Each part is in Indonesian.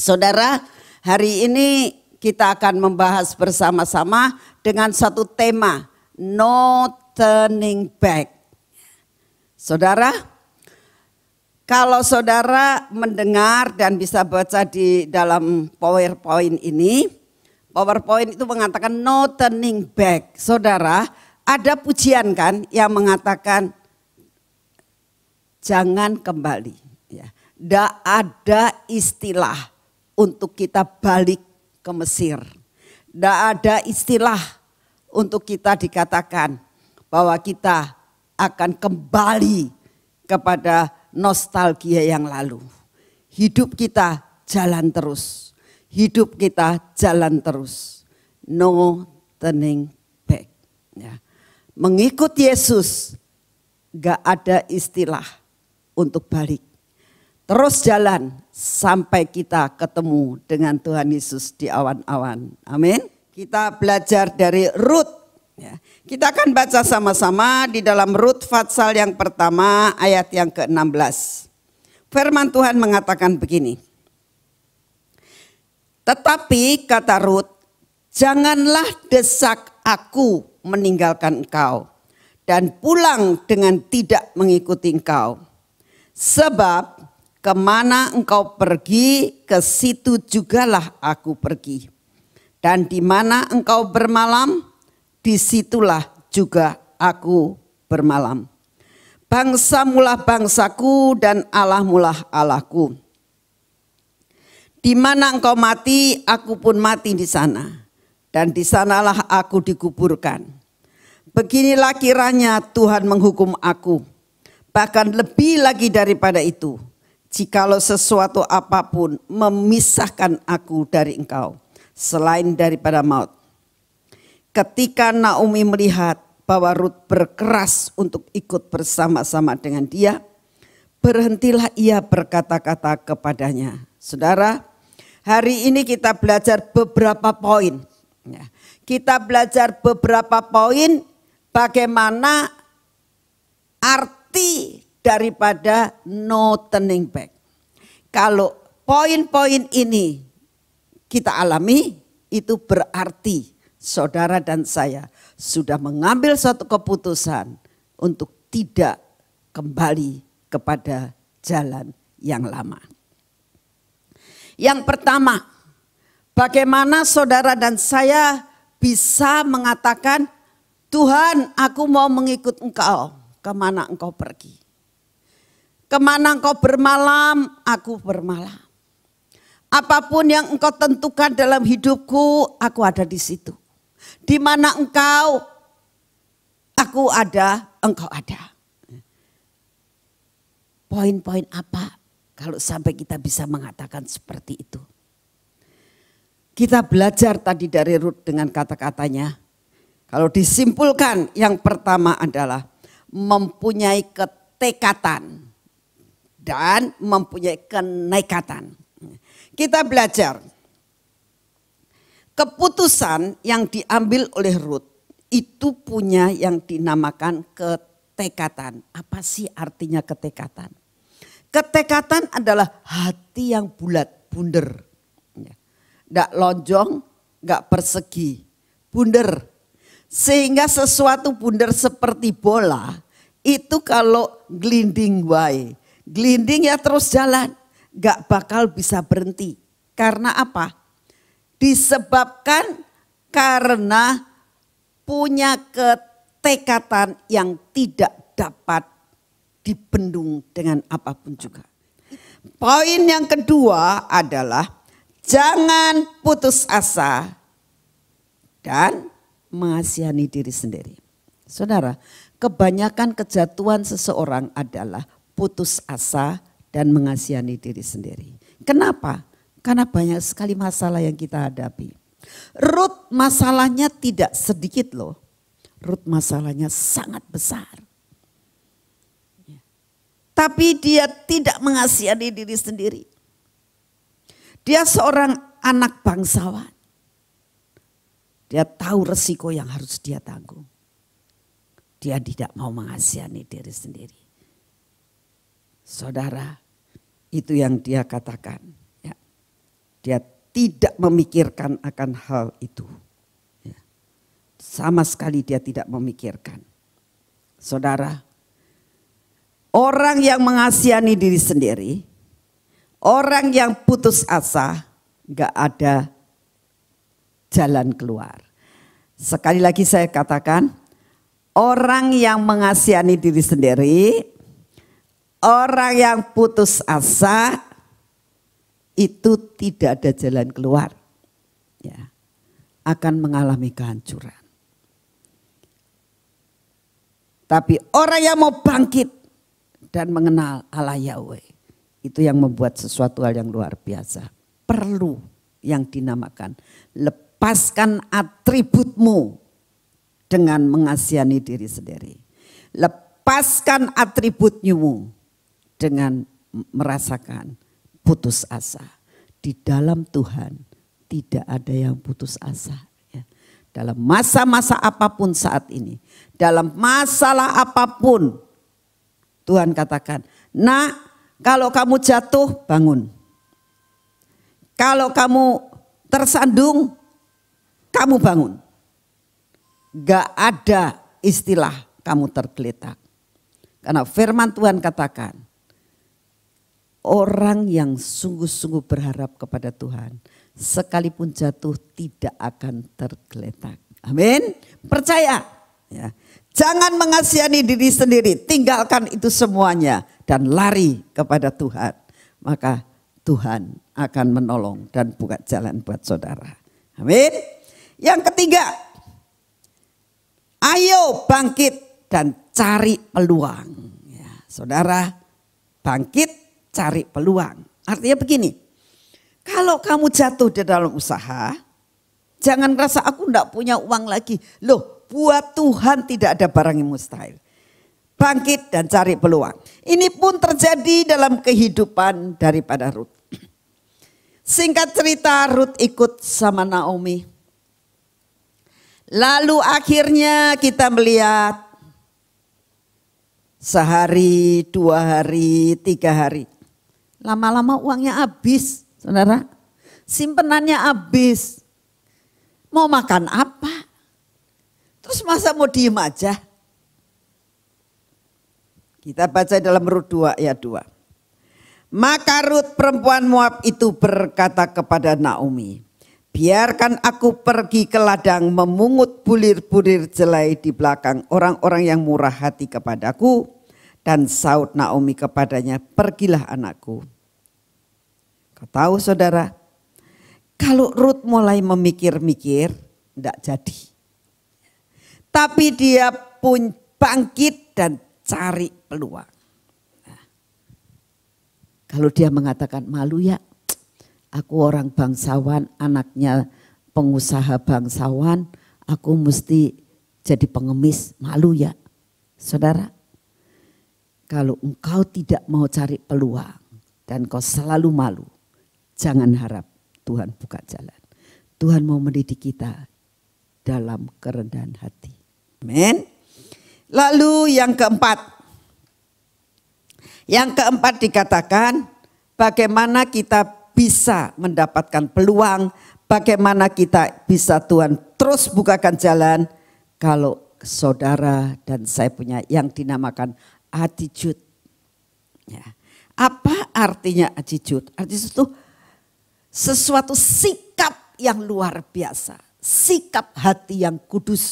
Saudara, hari ini kita akan membahas bersama-sama dengan satu tema, no turning back. Saudara, kalau saudara mendengar dan bisa baca di dalam PowerPoint ini, PowerPoint itu mengatakan no turning back. Saudara, ada pujian kan yang mengatakan jangan kembali. Ya. Tidak ada istilah untuk kita balik ke Mesir. Tidak ada istilah untuk kita dikatakan bahwa kita akan kembali kepada nostalgia yang lalu. Hidup kita jalan terus. Hidup kita jalan terus. No turning back. Ya. Mengikut Yesus gak ada istilah untuk balik. Terus jalan sampai kita ketemu dengan Tuhan Yesus di awan-awan. Amin. Kita belajar dari Rut. Ya. Kita akan baca sama-sama di dalam Rut Fatsal yang pertama ayat yang ke-16. Firman Tuhan mengatakan begini. Tetapi kata Rut, janganlah desak aku meninggalkan engkau dan pulang dengan tidak mengikuti engkau. Sebab Kemana engkau pergi, ke situ jugalah aku pergi. Dan di mana engkau bermalam, disitulah juga aku bermalam. Bangsa mulah bangsaku dan Allah mulah Allahku. Di mana engkau mati, aku pun mati di sana. Dan di sanalah aku dikuburkan. Beginilah kiranya Tuhan menghukum aku. Bahkan lebih lagi daripada itu jikalau sesuatu apapun memisahkan aku dari engkau, selain daripada maut. Ketika Naomi melihat bahwa Ruth berkeras untuk ikut bersama-sama dengan dia, berhentilah ia berkata-kata kepadanya. Saudara, hari ini kita belajar beberapa poin. Ya, kita belajar beberapa poin bagaimana arti daripada no turning back. Kalau poin-poin ini kita alami, itu berarti saudara dan saya sudah mengambil suatu keputusan untuk tidak kembali kepada jalan yang lama. Yang pertama, bagaimana saudara dan saya bisa mengatakan, Tuhan aku mau mengikut engkau kemana engkau pergi. Kemana engkau bermalam, aku bermalam. Apapun yang engkau tentukan dalam hidupku, aku ada di situ. Di mana engkau, aku ada, engkau ada. Poin-poin apa kalau sampai kita bisa mengatakan seperti itu? Kita belajar tadi dari Ruth dengan kata-katanya. Kalau disimpulkan yang pertama adalah mempunyai ketekatan mempunyai kenaikatan. Kita belajar keputusan yang diambil oleh Ruth itu punya yang dinamakan ketekatan. Apa sih artinya ketekatan? Ketekatan adalah hati yang bulat, bunder, Tidak lonjong, tidak persegi, bunder, Sehingga sesuatu bunder seperti bola itu kalau glinding wae Glinding ya terus jalan. Gak bakal bisa berhenti. Karena apa? Disebabkan karena punya ketekatan yang tidak dapat dibendung dengan apapun juga. Poin yang kedua adalah jangan putus asa dan mengasihani diri sendiri. Saudara, kebanyakan kejatuhan seseorang adalah putus asa dan mengasihani diri sendiri. Kenapa? Karena banyak sekali masalah yang kita hadapi. Rut masalahnya tidak sedikit loh. Rut masalahnya sangat besar. Ya. Tapi dia tidak mengasihani diri sendiri. Dia seorang anak bangsawan. Dia tahu resiko yang harus dia tanggung. Dia tidak mau mengasihani diri sendiri saudara. Itu yang dia katakan. Ya. Dia tidak memikirkan akan hal itu. Ya. Sama sekali dia tidak memikirkan. Saudara, orang yang mengasihani diri sendiri, orang yang putus asa, gak ada jalan keluar. Sekali lagi saya katakan, orang yang mengasihani diri sendiri, Orang yang putus asa itu tidak ada jalan keluar. Ya. Akan mengalami kehancuran. Tapi orang yang mau bangkit dan mengenal Allah Yahweh. Itu yang membuat sesuatu hal yang luar biasa. Perlu yang dinamakan. Lepaskan atributmu dengan mengasihani diri sendiri. Lepaskan atributmu dengan merasakan putus asa. Di dalam Tuhan tidak ada yang putus asa. Ya. Dalam masa-masa apapun saat ini, dalam masalah apapun, Tuhan katakan, nak kalau kamu jatuh bangun. Kalau kamu tersandung, kamu bangun. Gak ada istilah kamu tergeletak. Karena firman Tuhan katakan, orang yang sungguh-sungguh berharap kepada Tuhan, sekalipun jatuh tidak akan tergeletak. Amin. Percaya. Ya. Jangan mengasihani diri sendiri, tinggalkan itu semuanya dan lari kepada Tuhan. Maka Tuhan akan menolong dan buka jalan buat saudara. Amin. Yang ketiga, ayo bangkit dan cari peluang. Ya, saudara, bangkit cari peluang. Artinya begini, kalau kamu jatuh di dalam usaha, jangan rasa aku enggak punya uang lagi. Loh, buat Tuhan tidak ada barang yang mustahil. Bangkit dan cari peluang. Ini pun terjadi dalam kehidupan daripada Ruth. Singkat cerita Ruth ikut sama Naomi. Lalu akhirnya kita melihat sehari, dua hari, tiga hari. Lama-lama uangnya habis, saudara. Simpenannya habis. Mau makan apa? Terus masa mau diem aja? Kita baca dalam Rut 2 ayat 2. Maka Rut perempuan Moab itu berkata kepada Naomi, Biarkan aku pergi ke ladang memungut bulir-bulir jelai di belakang orang-orang yang murah hati kepadaku dan saut Naomi kepadanya, pergilah anakku. Kau tahu saudara, kalau Ruth mulai memikir-mikir, tidak jadi. Tapi dia pun bangkit dan cari peluang. Nah, kalau dia mengatakan malu ya, aku orang bangsawan, anaknya pengusaha bangsawan, aku mesti jadi pengemis, malu ya. Saudara, kalau engkau tidak mau cari peluang dan kau selalu malu, jangan harap Tuhan buka jalan. Tuhan mau mendidik kita dalam kerendahan hati. Amin. Lalu yang keempat. Yang keempat dikatakan bagaimana kita bisa mendapatkan peluang, bagaimana kita bisa Tuhan terus bukakan jalan kalau saudara dan saya punya yang dinamakan attitude. Ya. Apa artinya attitude? Attitude itu sesuatu sikap yang luar biasa. Sikap hati yang kudus,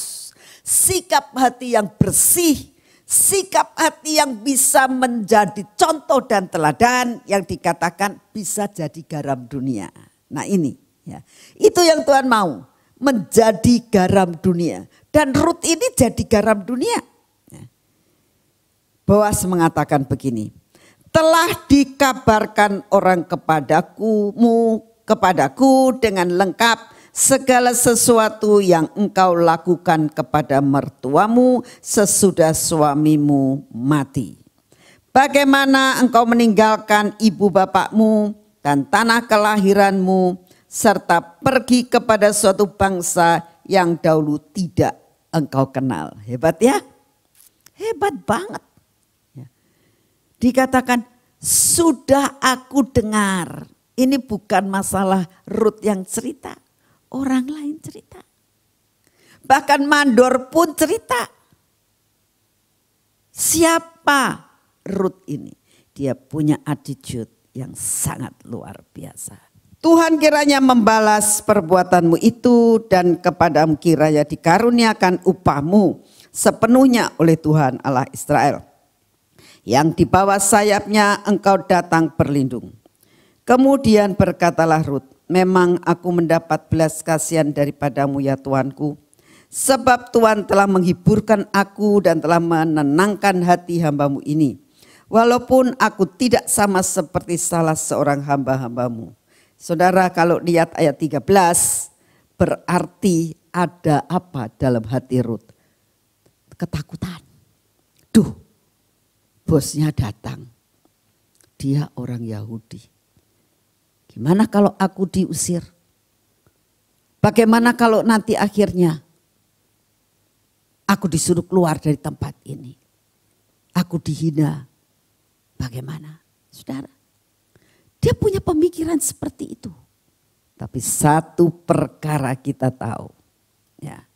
sikap hati yang bersih, sikap hati yang bisa menjadi contoh dan teladan yang dikatakan bisa jadi garam dunia. Nah ini ya. Itu yang Tuhan mau, menjadi garam dunia. Dan Ruth ini jadi garam dunia. Boas mengatakan begini, telah dikabarkan orang kepadaku, mu, kepadaku dengan lengkap segala sesuatu yang engkau lakukan kepada mertuamu sesudah suamimu mati. Bagaimana engkau meninggalkan ibu bapakmu dan tanah kelahiranmu serta pergi kepada suatu bangsa yang dahulu tidak engkau kenal. Hebat ya? Hebat banget dikatakan sudah aku dengar. Ini bukan masalah Ruth yang cerita, orang lain cerita. Bahkan mandor pun cerita. Siapa Ruth ini? Dia punya attitude yang sangat luar biasa. Tuhan kiranya membalas perbuatanmu itu dan kepadamu kiranya dikaruniakan upahmu sepenuhnya oleh Tuhan Allah Israel yang di bawah sayapnya engkau datang berlindung. Kemudian berkatalah Rut, memang aku mendapat belas kasihan daripadamu ya Tuanku, sebab Tuhan telah menghiburkan aku dan telah menenangkan hati hambamu ini. Walaupun aku tidak sama seperti salah seorang hamba-hambamu. Saudara kalau lihat ayat 13, berarti ada apa dalam hati Rut? Ketakutan. Duh, bosnya datang. Dia orang Yahudi. Gimana kalau aku diusir? Bagaimana kalau nanti akhirnya aku disuruh keluar dari tempat ini? Aku dihina. Bagaimana? Saudara, dia punya pemikiran seperti itu. Tapi satu perkara kita tahu. Ya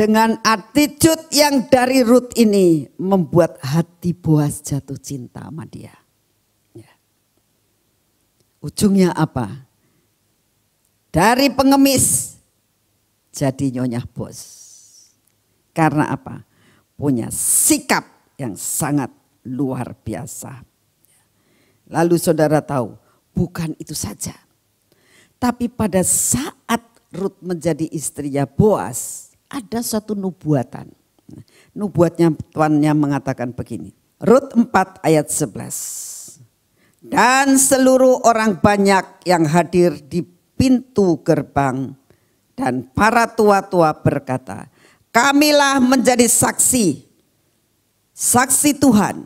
dengan attitude yang dari root ini membuat hati Boas jatuh cinta sama dia. Ya. Ujungnya apa? Dari pengemis jadi nyonya bos. Karena apa? Punya sikap yang sangat luar biasa. Lalu saudara tahu, bukan itu saja. Tapi pada saat Ruth menjadi istrinya Boas, ada satu nubuatan. Nubuatnya tuannya mengatakan begini. Rut 4 ayat 11. Dan seluruh orang banyak yang hadir di pintu gerbang dan para tua-tua berkata, kamilah menjadi saksi, saksi Tuhan.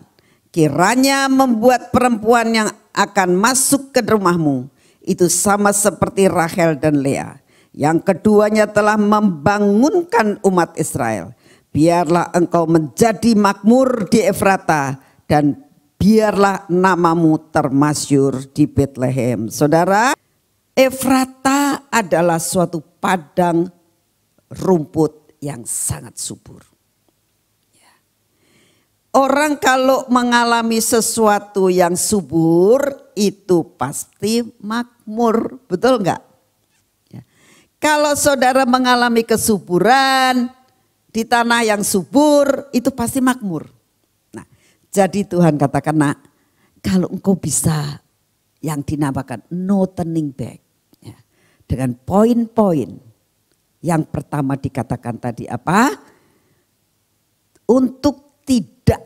Kiranya membuat perempuan yang akan masuk ke rumahmu itu sama seperti Rahel dan Leah. Yang keduanya telah membangunkan umat Israel. Biarlah engkau menjadi makmur di Efrata dan biarlah namamu termasyur di Bethlehem. Saudara, Efrata adalah suatu padang rumput yang sangat subur. Ya. Orang kalau mengalami sesuatu yang subur itu pasti makmur, betul enggak? Kalau saudara mengalami kesuburan di tanah yang subur, itu pasti makmur. Nah, jadi Tuhan katakan, nak, kalau engkau bisa yang dinamakan no turning back. Ya, dengan poin-poin yang pertama dikatakan tadi apa? Untuk tidak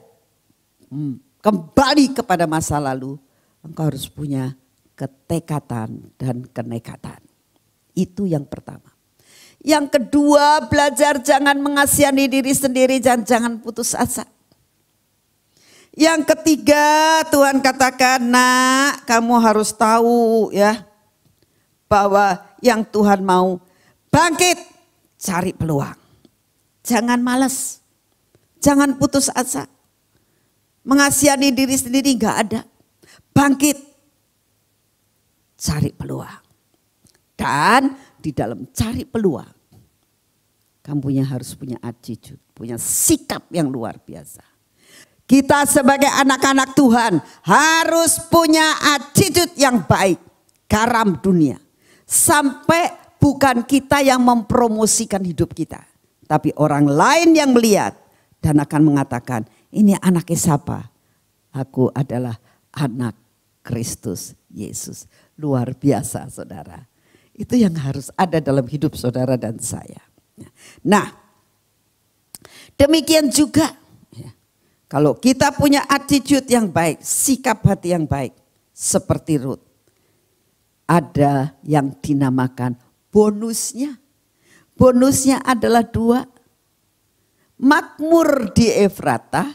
hmm, kembali kepada masa lalu, engkau harus punya ketekatan dan kenekatan. Itu yang pertama. Yang kedua, belajar jangan mengasihani diri sendiri dan jangan putus asa. Yang ketiga, Tuhan katakan, "Nak, kamu harus tahu ya bahwa yang Tuhan mau bangkit, cari peluang. Jangan malas. Jangan putus asa. Mengasihani diri sendiri nggak ada. Bangkit. Cari peluang." dan di dalam cari peluang. Kamu punya harus punya attitude, punya sikap yang luar biasa. Kita sebagai anak-anak Tuhan harus punya attitude yang baik, karam dunia. Sampai bukan kita yang mempromosikan hidup kita, tapi orang lain yang melihat dan akan mengatakan, ini anaknya siapa? Aku adalah anak Kristus Yesus. Luar biasa saudara. Itu yang harus ada dalam hidup saudara dan saya. Nah, demikian juga ya, kalau kita punya attitude yang baik, sikap hati yang baik, seperti Ruth, ada yang dinamakan bonusnya. Bonusnya adalah dua, makmur di Efrata,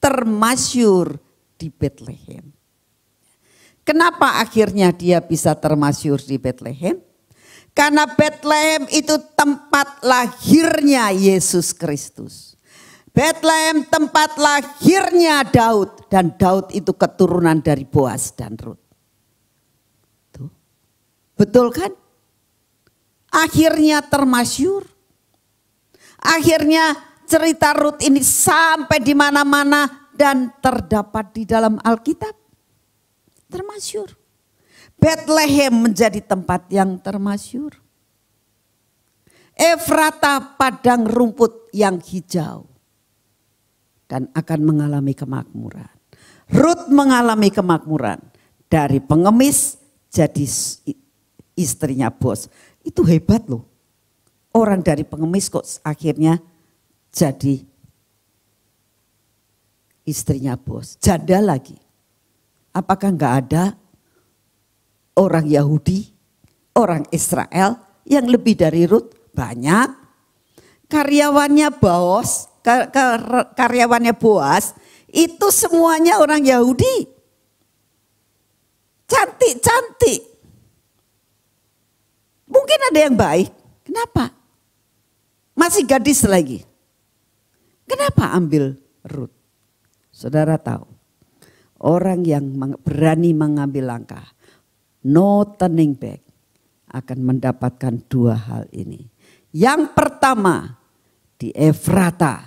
termasyur di Bethlehem. Kenapa akhirnya dia bisa termasyur di Bethlehem? Karena Bethlehem itu tempat lahirnya Yesus Kristus. Bethlehem tempat lahirnya Daud dan Daud itu keturunan dari Boas dan Rut. Betul kan? Akhirnya termasyur. Akhirnya cerita Rut ini sampai di mana-mana dan terdapat di dalam Alkitab termasyur. Bethlehem menjadi tempat yang termasyur. Efrata padang rumput yang hijau. Dan akan mengalami kemakmuran. Rut mengalami kemakmuran. Dari pengemis jadi istrinya bos. Itu hebat loh. Orang dari pengemis kok akhirnya jadi istrinya bos. Janda lagi apakah nggak ada orang Yahudi, orang Israel yang lebih dari Ruth? Banyak. Karyawannya Boas, karyawannya Boas itu semuanya orang Yahudi. Cantik-cantik. Mungkin ada yang baik. Kenapa? Masih gadis lagi. Kenapa ambil Ruth? Saudara tahu Orang yang berani mengambil langkah, no turning back, akan mendapatkan dua hal ini. Yang pertama, di Efrata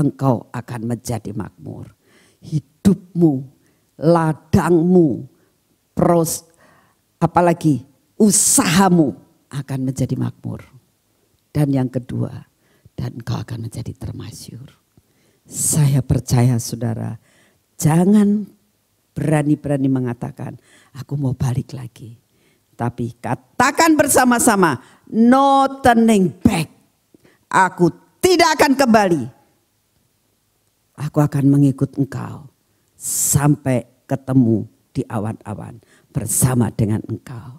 engkau akan menjadi makmur. Hidupmu, ladangmu, pros, apalagi usahamu akan menjadi makmur. Dan yang kedua, dan engkau akan menjadi termasyur. Saya percaya saudara, jangan berani-berani mengatakan, aku mau balik lagi. Tapi katakan bersama-sama, no turning back. Aku tidak akan kembali. Aku akan mengikut engkau sampai ketemu di awan-awan bersama dengan engkau.